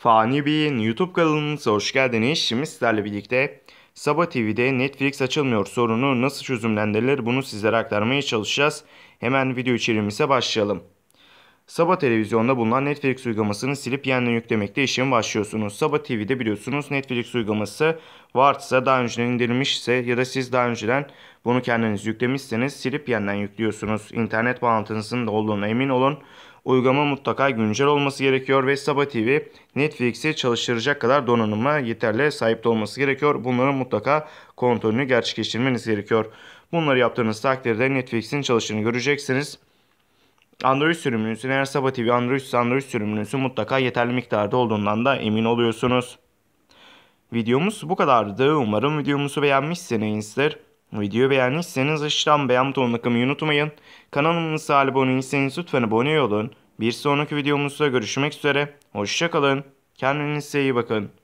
Fani Bey'in YouTube kanalımıza hoş geldiniz. Şimdi sizlerle birlikte Sabah TV'de Netflix açılmıyor sorunu nasıl çözümlendirilir bunu sizlere aktarmaya çalışacağız. Hemen video içeriğimize başlayalım. Sabah televizyonda bulunan Netflix uygulamasını silip yeniden yüklemekte işlemi başlıyorsunuz. Sabah TV'de biliyorsunuz Netflix uygulaması varsa daha önceden indirilmişse ya da siz daha önceden bunu kendiniz yüklemişseniz silip yeniden yüklüyorsunuz. İnternet bağlantınızın da olduğuna emin olun. Uygulama mutlaka güncel olması gerekiyor ve Saba TV Netflix'i çalıştıracak kadar donanıma yeterli sahip olması gerekiyor. Bunların mutlaka kontrolünü gerçekleştirmeniz gerekiyor. Bunları yaptığınız takdirde Netflix'in çalıştığını göreceksiniz. Android sürümünün üstüne eğer Saba TV Android, Android sürümünün üstü mutlaka yeterli miktarda olduğundan da emin oluyorsunuz. Videomuz bu kadardı. Umarım videomuzu beğenmişsinizdir. Videoyu beğendiyseniz aşağıdan beğen butonuna kılmayı unutmayın. Kanalımıza abone lütfen abone olun. Bir sonraki videomuzda görüşmek üzere. Hoşçakalın. Kendinize iyi bakın.